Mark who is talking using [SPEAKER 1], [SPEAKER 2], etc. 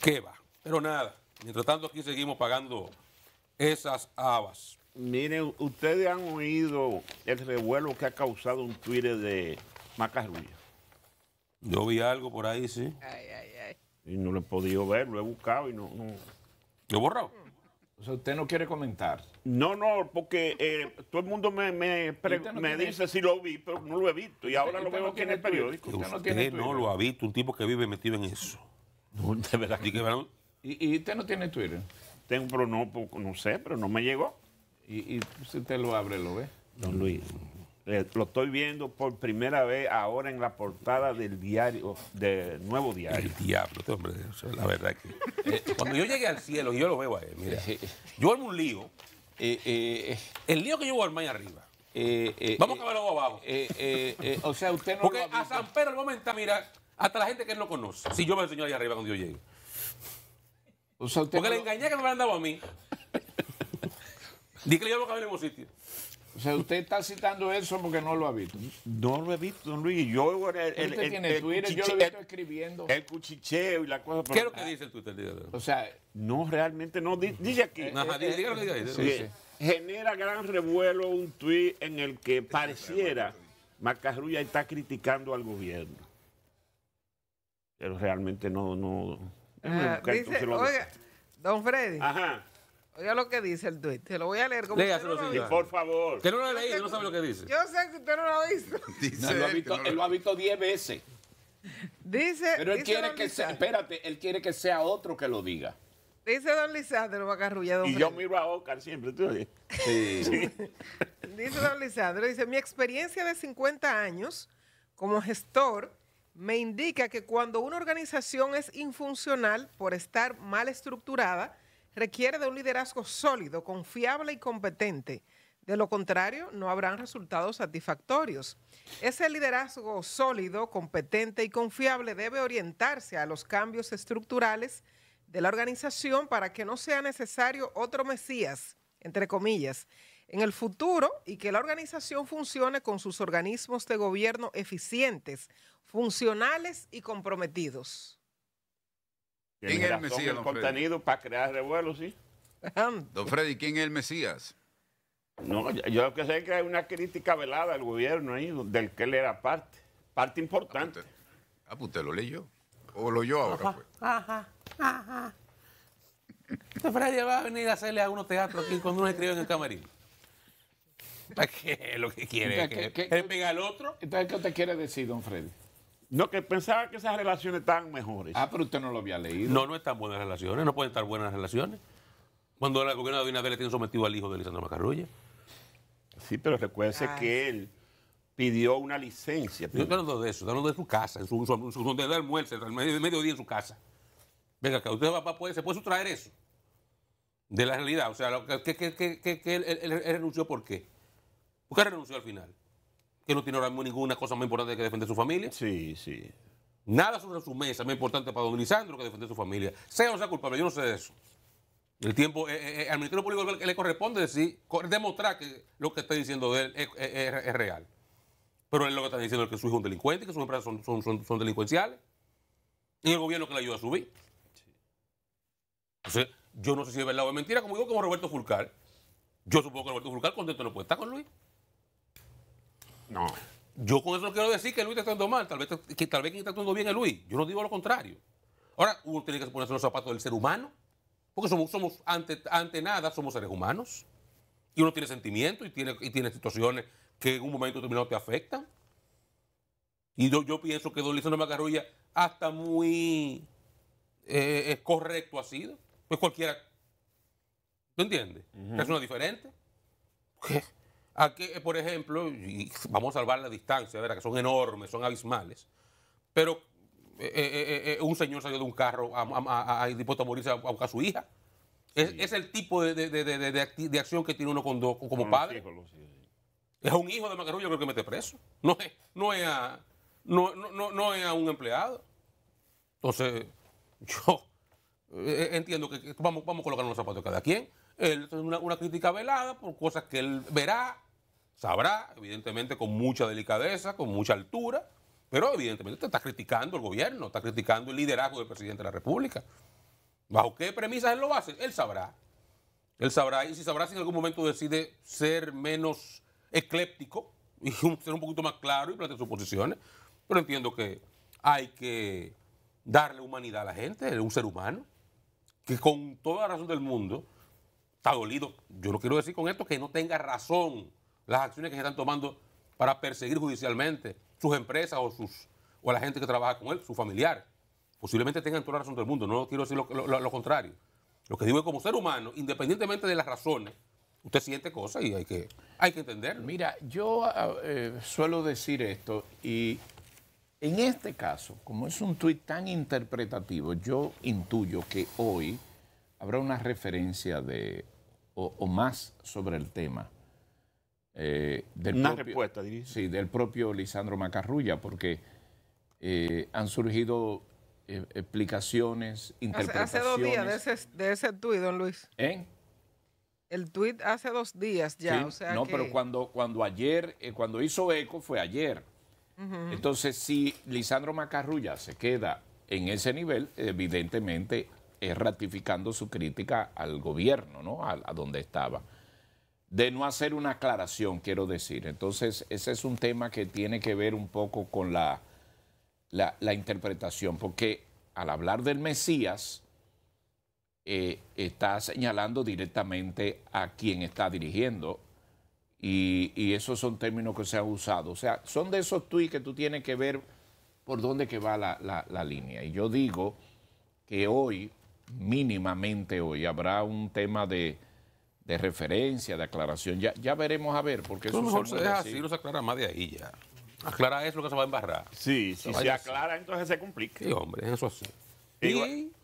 [SPEAKER 1] ¿Qué va? Pero nada, mientras tanto aquí seguimos pagando
[SPEAKER 2] esas habas. Miren, ustedes han oído el revuelo que ha causado un Twitter de Macarrulla. Yo vi algo por ahí, sí. Ay, ay, ay. Y no lo he podido ver, lo he buscado y no. no... ¿Lo he borrado? O sea, usted no quiere comentar. No, no, porque eh, todo el mundo me, me, me dice si lo vi, pero no lo he visto. Y ahora lo veo aquí en el periódico. no, tiene usted no lo ha visto, un tipo que vive metido en eso. de verdad. ¿Y, ¿Y, usted no tiene Twitter? Tengo, pero no, no sé, pero no me llegó. ¿Y, si usted lo abre, lo ve? Don Luis, eh, lo estoy viendo por primera vez ahora en la portada del diario, del nuevo diario. El diablo, este hombre,
[SPEAKER 1] la verdad que.
[SPEAKER 2] Eh, cuando yo llegué al cielo, yo lo veo a él, mira. Yo armo un lío.
[SPEAKER 1] Eh, el lío que yo voy a armar ahí arriba. Vamos a verlo abajo. o sea, usted no. Porque lo a San Pedro el momento, mira, hasta la gente que él no conoce. Si yo me enseño ahí arriba cuando yo llegue. Porque le engañé que me han dado a mí.
[SPEAKER 3] Dí que yo no en el mismo sitio. O sea, usted está citando eso porque no lo ha visto. No lo he
[SPEAKER 2] visto, don Luis. Yo el, el, yo lo he visto escribiendo. El cuchicheo y la cosa. ¿Qué es lo que dice el Twitter? O sea, no, realmente no. Dice aquí. Eh, Ajá, Genera gran revuelo un tuit en el que este pareciera Macarrulla está criticando al gobierno pero realmente no, no. oiga, don Freddy. Ajá. Oiga lo que dice el tuit. Te lo voy a leer. Como Léaselo, no por favor. Que no lo ha leído, no sabe lo que dice. Yo sé que usted no lo ha visto. Dice, él, lo ha visto 10 diez veces. Dice. Pero él quiere que sea, espérate, él quiere que sea otro que lo diga. Dice don Lisandro Bacarrulla. y Freddy. yo miro a Oscar siempre, ¿tú sí. dice don Lisandro, dice, mi experiencia de 50 años como gestor me indica que cuando una organización es infuncional por estar mal estructurada, requiere de un liderazgo sólido, confiable y competente. De lo contrario, no habrán resultados satisfactorios. Ese liderazgo sólido, competente y confiable debe orientarse a los cambios estructurales de la organización para que no sea necesario otro Mesías, entre comillas, en el futuro y que la organización funcione con sus organismos de gobierno eficientes, funcionales y comprometidos.
[SPEAKER 3] ¿Quién es el Mesías? don contenido
[SPEAKER 2] Freddy? para crear revuelo, sí. Don Freddy, ¿quién es el Mesías? No, yo lo que sé que hay una crítica velada al gobierno ahí, del que él era parte, parte importante. Ah pues, ah, pues usted lo leyó. O lo oyó ahora, ajá, pues. Ajá, ajá. Este Freddy va a venir a hacerle algunos teatros aquí cuando uno escribe en
[SPEAKER 1] el camarín? ¿Qué qué lo que quiere? ¿Quién venga al otro?
[SPEAKER 3] Entonces, ¿qué te quiere decir, don Freddy? No, que pensaba que esas relaciones estaban mejores. Ah, pero usted no lo había leído.
[SPEAKER 1] No, no están buenas relaciones, no pueden estar buenas relaciones. Cuando el gobierno de Abinader le tiene sometido al hijo de
[SPEAKER 2] Lisandro Macarrulla. Sí, pero recuérdese que él pidió una licencia. Yo
[SPEAKER 1] estoy hablando de eso, estoy hablando de su casa, en su, su, su, donde da almuerzo, el mediodía en su casa. Venga que usted papá se puede sustraer eso de la realidad. O sea, lo que, que, que, él renunció por qué. ¿Por renunció al final? Que no tiene ahora ninguna cosa más importante que defender su familia. Sí, sí. Nada sobre su mesa más importante para don Lisandro que defender su familia. Sea o sea culpable, yo no sé de eso. El tiempo, eh, eh, eh, al Ministerio Público le corresponde decir, demostrar que lo que está diciendo de él es, real. Pero él lo que está diciendo es que su hijo es un delincuente, que sus empresas son, delincuenciales. Y el gobierno que le ayuda a subir. Entonces, yo no sé si es verdad o es mentira, como digo, como Roberto Fulcar. Yo supongo que Roberto Fulcar contento no puede estar con Luis. No. Yo con eso no quiero decir que Luis está actuando mal, tal vez que tal vez quien está actuando bien es Luis. Yo no digo lo contrario. Ahora, uno tiene que ponerse los zapatos del ser humano, porque somos, somos ante, ante nada, somos seres humanos. Y uno tiene sentimientos y tiene, y tiene situaciones que en un momento determinado te afectan. Y yo, pienso que Don Lisandro Macarrulla hasta muy eh, correcto ha sido. Pues cualquiera, ¿tú entiendes? Es una diferente. ¿Qué? que, eh, por ejemplo, vamos a salvar la distancia, ¿verdad? que son enormes, son abismales, pero eh, eh, un señor salió de un carro a, ir a, a morirse a, buscar a su hija. Es, el tipo de, acción que tiene uno con como ah, padre. Es un hijo de Macarruyo, creo que mete preso. No es, no a, no, no, un empleado. Entonces, yo entiendo que, vamos, vamos a colocar los zapatos de cada quien. Él, una, una crítica velada por cosas que él verá, Sabrá, evidentemente, con mucha delicadeza, con mucha altura, pero evidentemente está criticando el gobierno, está criticando el liderazgo del presidente de la República. ¿Bajo qué premisas él lo hace? Él sabrá. Él sabrá, y si sabrá si en algún momento decide ser menos ecléptico y ser un poquito más claro y plantear sus posiciones, pero entiendo que hay que darle humanidad a la gente, es un ser humano, que con toda la razón del mundo está dolido. Yo no quiero decir con esto que no tenga razón las acciones que se están tomando para perseguir judicialmente sus empresas o, sus, a la gente que trabaja con él, su familiar. Posiblemente tengan toda la razón del mundo, no quiero decir lo, contrario. Lo que digo es como ser humano, independientemente de las razones, usted siente cosas y
[SPEAKER 3] hay que, hay que entenderlo. Mira, yo ah, eh, suelo decir esto y en este caso, como es un tuit tan interpretativo, yo intuyo que hoy habrá una referencia de o más sobre el tema. Eh, Una respuesta, Sí, del propio Lisandro Macarrulla, porque eh, han surgido eh, explicaciones, interpretaciones. Hace, dos días
[SPEAKER 2] de ese, de tuit, don Luis. ¿Eh? El tuit hace dos días ya, No, pero
[SPEAKER 3] cuando, cuando ayer, cuando hizo eco fue ayer. Entonces, si Lisandro Macarrulla se queda en ese nivel, evidentemente es ratificando su crítica al gobierno, ¿no? a, a donde estaba de no hacer una aclaración, quiero decir. Entonces, ese es un tema que tiene que ver un poco con la, la, interpretación, porque al hablar del Mesías, eh, está señalando directamente a quien está dirigiendo. Y, esos son términos que se han usado. O sea, son de esos tweets que tú tienes que ver por dónde que va la línea. Y yo digo que hoy, mínimamente hoy, habrá un tema de de referencia, de aclaración. Ya, ya veremos a ver, porque eso mejor se así, no se aclara más de ahí ya. Ah. Aclara eso lo que se va a embarrar. Sí, si se, aclara, entonces se complica. Sí, hombre, eso así. y